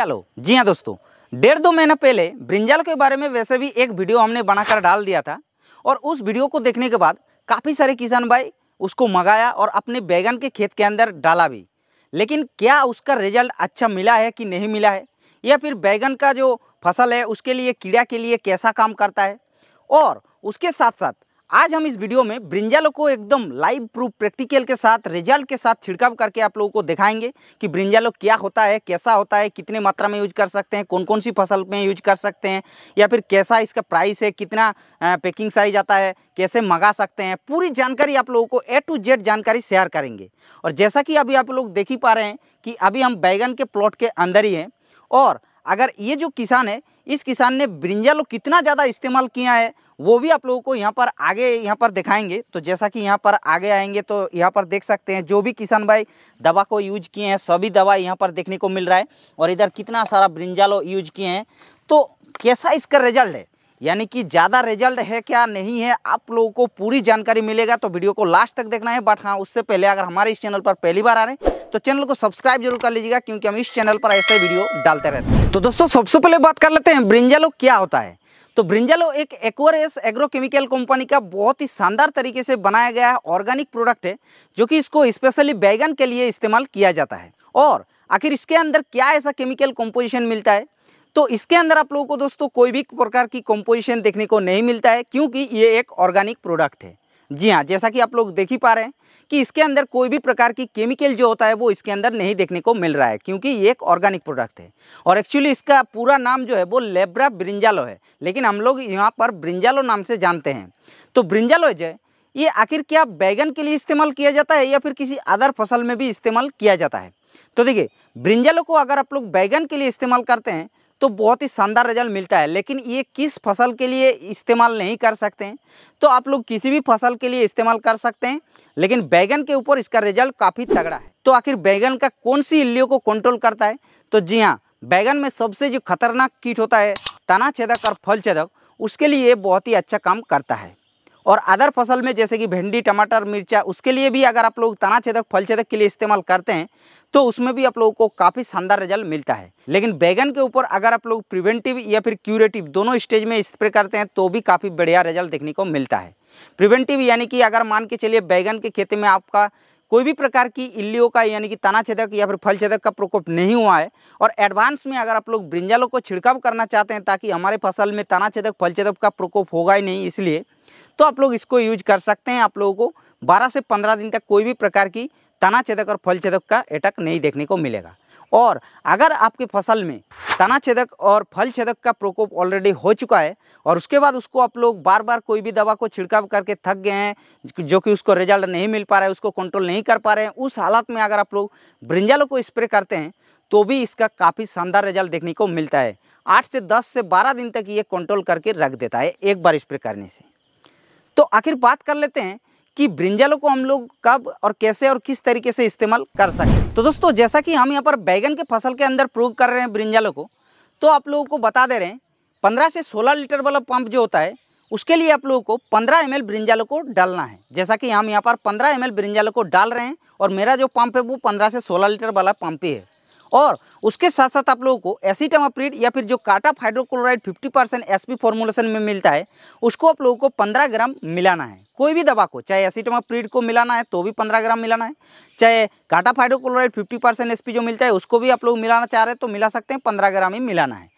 ब्रिंजालो जी हाँ दोस्तों डेढ़ दो महीना पहले ब्रिंजाल के बारे में वैसे भी एक वीडियो हमने बनाकर डाल दिया था और उस वीडियो को देखने के बाद काफ़ी सारे किसान भाई उसको मंगाया और अपने बैगन के खेत के अंदर डाला भी लेकिन क्या उसका रिजल्ट अच्छा मिला है कि नहीं मिला है या फिर बैगन का जो फसल है उसके लिए कीड़ा के लिए कैसा काम करता है और उसके साथ साथ आज हम इस वीडियो में ब्रिंजालो को एकदम लाइव प्रूफ प्रैक्टिकल के साथ रिजल्ट के साथ छिड़काव करके आप लोगों को दिखाएंगे कि ब्रिंजालो क्या होता है कैसा होता है कितने मात्रा में यूज कर सकते हैं कौन कौन सी फसल में यूज कर सकते हैं या फिर कैसा इसका प्राइस है कितना पैकिंग साइज आता है कैसे मंगा सकते हैं पूरी जानकारी आप लोगों को ए टू जेड जानकारी शेयर करेंगे और जैसा कि अभी आप लोग देख ही पा रहे हैं कि अभी हम बैगन के प्लॉट के अंदर ही हैं और अगर ये जो किसान है इस किसान ने ब्रिंजालो कितना ज़्यादा इस्तेमाल किया है वो भी आप लोगों को यहाँ पर आगे यहाँ पर दिखाएंगे तो जैसा कि यहाँ पर आगे आएंगे तो यहाँ पर देख सकते हैं जो भी किसान भाई दवा को यूज किए हैं सभी दवा यहाँ पर देखने को मिल रहा है और इधर कितना सारा ब्रिंजालो यूज किए हैं तो कैसा इसका रिजल्ट है यानी कि ज़्यादा रिजल्ट है क्या नहीं है आप लोगों को पूरी जानकारी मिलेगा तो वीडियो को लास्ट तक देखना है बट हाँ उससे पहले अगर हमारे इस चैनल पर पहली बार आ रहे हैं तो चैनल को सब्सक्राइब जरूर कर लीजिएगा क्योंकि हम इस चैनल पर ऐसे वीडियो डालते रहते हैं तो दोस्तों सबसे पहले बात कर लेते हैं ब्रिंजालो क्या होता है तो ब्रिंजालो एक एक्वरेस एग्रोकेमिकल कंपनी का बहुत ही शानदार तरीके से बनाया गया है ऑर्गेनिक प्रोडक्ट है जो कि इसको स्पेशली बैगन के लिए इस्तेमाल किया जाता है और आखिर इसके अंदर क्या ऐसा केमिकल कंपोजिशन मिलता है तो इसके अंदर आप लोगों को दोस्तों कोई भी प्रकार की कंपोजिशन देखने को नहीं मिलता है क्योंकि ये एक ऑर्गेनिक प्रोडक्ट है जी हाँ जैसा कि आप लोग देख ही पा रहे हैं कि इसके अंदर कोई भी प्रकार की केमिकल जो होता है वो इसके अंदर नहीं देखने को मिल रहा है क्योंकि ये एक ऑर्गेनिक प्रोडक्ट है और एक्चुअली इसका पूरा नाम जो है वो लेब्रा ब्रिंजालो है लेकिन हम लोग यहाँ पर ब्रिंजालो नाम से जानते हैं तो ब्रिंजालो जो ये आखिर क्या बैगन के लिए इस्तेमाल किया जाता है या फिर किसी अदर फसल में भी इस्तेमाल किया जाता है तो देखिए ब्रिंजालो को अगर आप लोग बैगन के लिए इस्तेमाल करते हैं तो बहुत ही शानदार रिजल्ट मिलता है लेकिन ये किस फसल के लिए इस्तेमाल नहीं कर सकते हैं तो आप लोग किसी भी फसल के लिए इस्तेमाल कर सकते हैं लेकिन बैगन के ऊपर इसका रिजल्ट काफ़ी तगड़ा है तो आखिर बैगन का कौन सी इल्लियों को कंट्रोल करता है तो जी हाँ बैगन में सबसे जो खतरनाक कीट होता है तना छेदक और फल छेदक उसके लिए बहुत ही अच्छा काम करता है और अदर फसल में जैसे कि भिंडी टमाटर मिर्चा उसके लिए भी अगर आप लोग तना छेदक फल छेदक के लिए इस्तेमाल करते हैं तो उसमें भी आप लोगों को काफ़ी शानदार रिजल्ट मिलता है लेकिन बैगन के ऊपर अगर आप लोग प्रिवेंटिव या फिर क्यूरेटिव दोनों स्टेज में स्प्रे करते हैं तो भी काफ़ी बढ़िया रिजल्ट देखने को मिलता है प्रिवेंटिव यानी कि अगर मान के चलिए बैगन के खेती में आपका कोई भी प्रकार की इल्लियों का यानी कि तना छेदक या फिर फल छेदक का प्रकोप नहीं हुआ है और एडवांस में अगर आप लोग ब्रिंजालों को छिड़काव करना चाहते हैं ताकि हमारे फसल में तना छेदक फल छेदक का प्रकोप होगा ही नहीं इसलिए तो आप लोग इसको यूज कर सकते हैं आप लोगों को बारह से पंद्रह दिन तक कोई भी प्रकार की तना छेदक और फल छेदक का अटैक नहीं देखने को मिलेगा और अगर आपकी फसल में तना छेदक और फल छेदक का प्रकोप ऑलरेडी हो चुका है और उसके बाद उसको आप लोग बार बार कोई भी दवा को छिड़काव करके थक गए हैं जो कि उसको रिजल्ट नहीं मिल पा रहा है उसको कंट्रोल नहीं कर पा रहे हैं उस हालत में अगर आप लोग ब्रिंजालो को स्प्रे करते हैं तो भी इसका काफ़ी शानदार रिजल्ट देखने को मिलता है आठ से दस से बारह दिन तक ये कंट्रोल करके रख देता है एक बार स्प्रे करने से तो आखिर बात कर लेते हैं कि ब्रिंजालों को हम लोग कब और कैसे और किस तरीके से इस्तेमाल कर सकें तो दोस्तों जैसा कि हम यहाँ पर बैगन के फसल के अंदर प्रयोग कर रहे हैं ब्रिंजलों को तो आप लोगों को बता दे रहे हैं पंद्रह से सोलह लीटर वाला पंप जो होता है उसके लिए आप लोगों को पंद्रह एम एल को डालना है जैसा कि हम यहाँ पर पंद्रह एम एल को डाल रहे हैं और मेरा जो पंप है वो पंद्रह से सोलह लीटर वाला पंप ही है और उसके साथ साथ आप लोगों को एसिटामाप्रीड या फिर जो काटा हाइड्रोक्लोराइड 50 परसेंट एस फॉर्मुलेशन में मिलता है उसको आप लोगों को 15 ग्राम मिलाना है कोई भी दवा को चाहे एसिटामाप्रीड को मिलाना है तो भी 15 ग्राम मिलाना है चाहे काटा हाइड्रोक्लोराइड 50 परसेंट एस जो मिलता है उसको भी आप लोग मिलाना चाह रहे हैं तो मिला सकते हैं पंद्रह ग्राम ही मिलाना है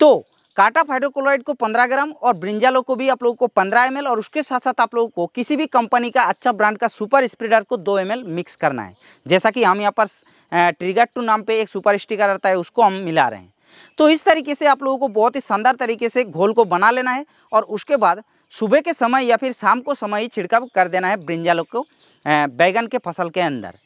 तो काटा हाइड्रोक्लोराइड को 15 ग्राम और ब्रिंजालो को भी आप लोगों को 15 एम और उसके साथ साथ आप लोगों को किसी भी कंपनी का अच्छा ब्रांड का सुपर स्प्रेडर को 2 एम मिक्स करना है जैसा कि हम यहाँ पर ट्रिगर टू नाम पे एक सुपर स्टिकर रहता है उसको हम मिला रहे हैं तो इस तरीके से आप लोगों को बहुत ही शानदार तरीके से घोल को बना लेना है और उसके बाद सुबह के समय या फिर शाम को समय ही छिड़काव कर देना है ब्रिंजालो को बैगन के फसल के अंदर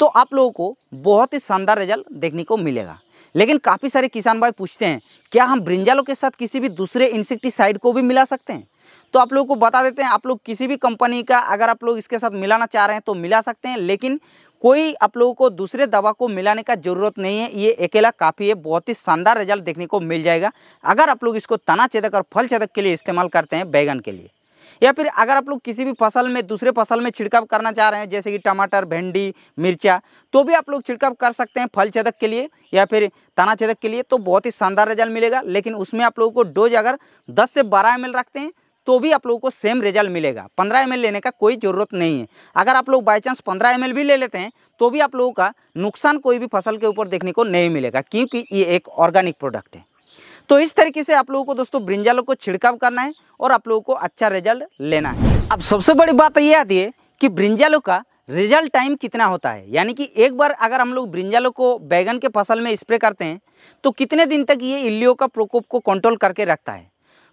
तो आप लोगों को बहुत ही शानदार रिजल्ट देखने को मिलेगा लेकिन काफ़ी सारे किसान भाई पूछते हैं क्या हम ब्रिंजालों के साथ किसी भी दूसरे इंसेक्टिसाइड को भी मिला सकते हैं तो आप लोगों को बता देते हैं आप लोग किसी भी कंपनी का अगर आप लोग इसके साथ मिलाना चाह रहे हैं तो मिला सकते हैं लेकिन कोई आप लोगों को दूसरे दवा को मिलाने का ज़रूरत नहीं है ये अकेला काफ़ी है बहुत ही शानदार रिजल्ट देखने को मिल जाएगा अगर आप लोग इसको तना चेदक और फल चेदक के लिए इस्तेमाल करते हैं बैगन के लिए या फिर अगर आप लोग किसी भी फसल में दूसरे फसल में छिड़काव करना चाह रहे हैं जैसे कि टमाटर भिंडी मिर्चा तो भी आप लोग छिड़काव कर सकते हैं फल छेदक के लिए या फिर तना छेदक के लिए तो बहुत ही शानदार रिजल्ट मिलेगा लेकिन उसमें आप लोगों को डोज अगर दस से बारह एम रखते हैं तो भी आप लोगों को सेम रिजल्ट मिलेगा पंद्रह एम लेने का कोई ज़रूरत नहीं है अगर आप लोग बाई चांस पंद्रह एम भी ले लेते हैं तो भी आप लोगों का नुकसान कोई भी फसल के ऊपर देखने को नहीं मिलेगा क्योंकि ये एक ऑर्गेनिक प्रोडक्ट है तो इस तरीके से आप लोगों को दोस्तों ब्रिंजालों को छिड़काव करना है और आप लोगों को अच्छा रिजल्ट लेना है अब सबसे बड़ी बात यह आती है कि ब्रिंजालों का रिजल्ट टाइम कितना होता है यानी कि एक बार अगर हम लोग ब्रिंजालों को बैगन के फसल में स्प्रे करते हैं तो कितने दिन तक ये इल्लियों का प्रकोप को कंट्रोल करके रखता है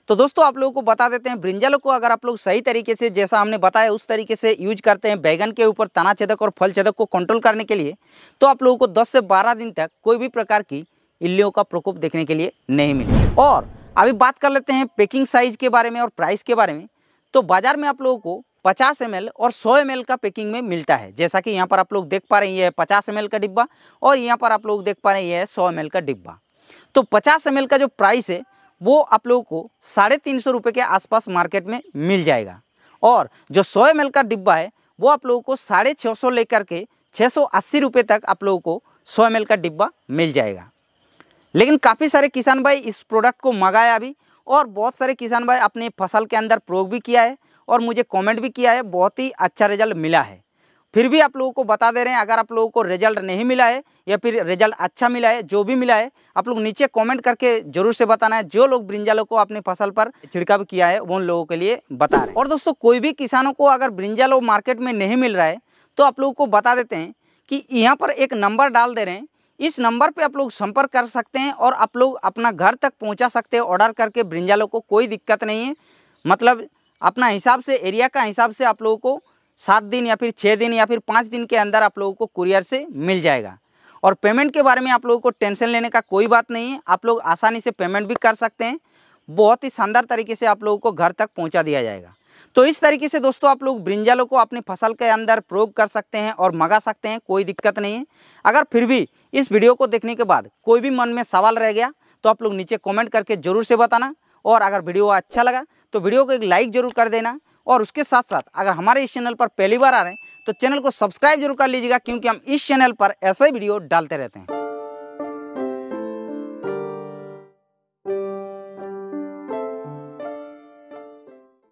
तो दोस्तों आप लोगों को बता देते हैं ब्रिंजालों को अगर आप लोग सही तरीके से जैसा हमने बताया उस तरीके से यूज करते हैं बैगन के ऊपर तना और फल छेदक को कंट्रोल करने के लिए तो आप लोगों को 10 से 12 दिन तक कोई भी प्रकार की इल्लियों का प्रकोप देखने के लिए नहीं मिले और अभी बात कर लेते हैं पैकिंग साइज के बारे में और प्राइस के बारे में तो बाज़ार में आप लोगों को 50 एम और 100 एम का पैकिंग में मिलता है जैसा कि यहाँ पर आप लोग देख पा रहे हैं ये है पचास एम का डिब्बा और यहाँ पर आप लोग देख पा रहे हैं ये है सौ एम का डिब्बा तो पचास एम का जो प्राइस है वो आप लोगों को साढ़े तीन सौ रुपये के आसपास मार्केट में मिल जाएगा और जो सौ एम का डिब्बा है वो आप लोगों को साढ़े छः सौ लेकर के छः सौ अस्सी रुपये तक आप लोगों को सौ एम का डिब्बा मिल जाएगा लेकिन काफ़ी सारे किसान भाई इस प्रोडक्ट को मंगाया अभी और बहुत सारे किसान भाई अपने फसल के अंदर प्रयोग भी किया है और मुझे कमेंट भी किया है बहुत ही अच्छा रिजल्ट मिला है फिर भी आप लोगों को बता दे रहे हैं अगर आप लोगों को रिजल्ट नहीं मिला है या फिर रिजल्ट अच्छा मिला है जो भी मिला है आप लोग नीचे कमेंट करके जरूर से बताना है जो लोग ब्रिंजालों को अपनी फसल पर छिड़काव किया है उन लोगों के लिए बता रहे हैं और दोस्तों कोई भी किसानों को अगर ब्रिंजालो मार्केट में नहीं मिल रहा है तो आप लोगों को बता देते हैं कि यहाँ पर एक नंबर डाल दे रहे हैं इस नंबर पे आप लोग संपर्क कर सकते हैं और आप लोग अपना घर तक पहुंचा सकते हैं ऑर्डर करके ब्रिंजालों को कोई दिक्कत नहीं है मतलब अपना हिसाब से एरिया का हिसाब से आप लोगों को सात दिन या फिर छः दिन या फिर पाँच दिन के अंदर आप लोगों को कुरियर से मिल जाएगा और पेमेंट के बारे में आप लोगों को टेंशन लेने का कोई बात नहीं है आप लोग आसानी से पेमेंट भी कर सकते हैं बहुत ही शानदार तरीके से आप लोगों को घर तक पहुंचा दिया जाएगा तो इस तरीके से दोस्तों आप लोग ब्रिंजालों को अपनी फसल के अंदर प्रयोग कर सकते हैं और मंगा सकते हैं कोई दिक्कत नहीं है अगर फिर भी इस वीडियो को देखने के बाद कोई भी मन में सवाल रह गया तो आप लोग नीचे कमेंट करके ज़रूर से बताना और अगर वीडियो अच्छा लगा तो वीडियो को एक लाइक ज़रूर कर देना और उसके साथ साथ अगर हमारे इस चैनल पर पहली बार आ रहे हैं तो चैनल को सब्सक्राइब जरूर कर लीजिएगा क्योंकि हम इस चैनल पर ऐसे वीडियो डालते रहते हैं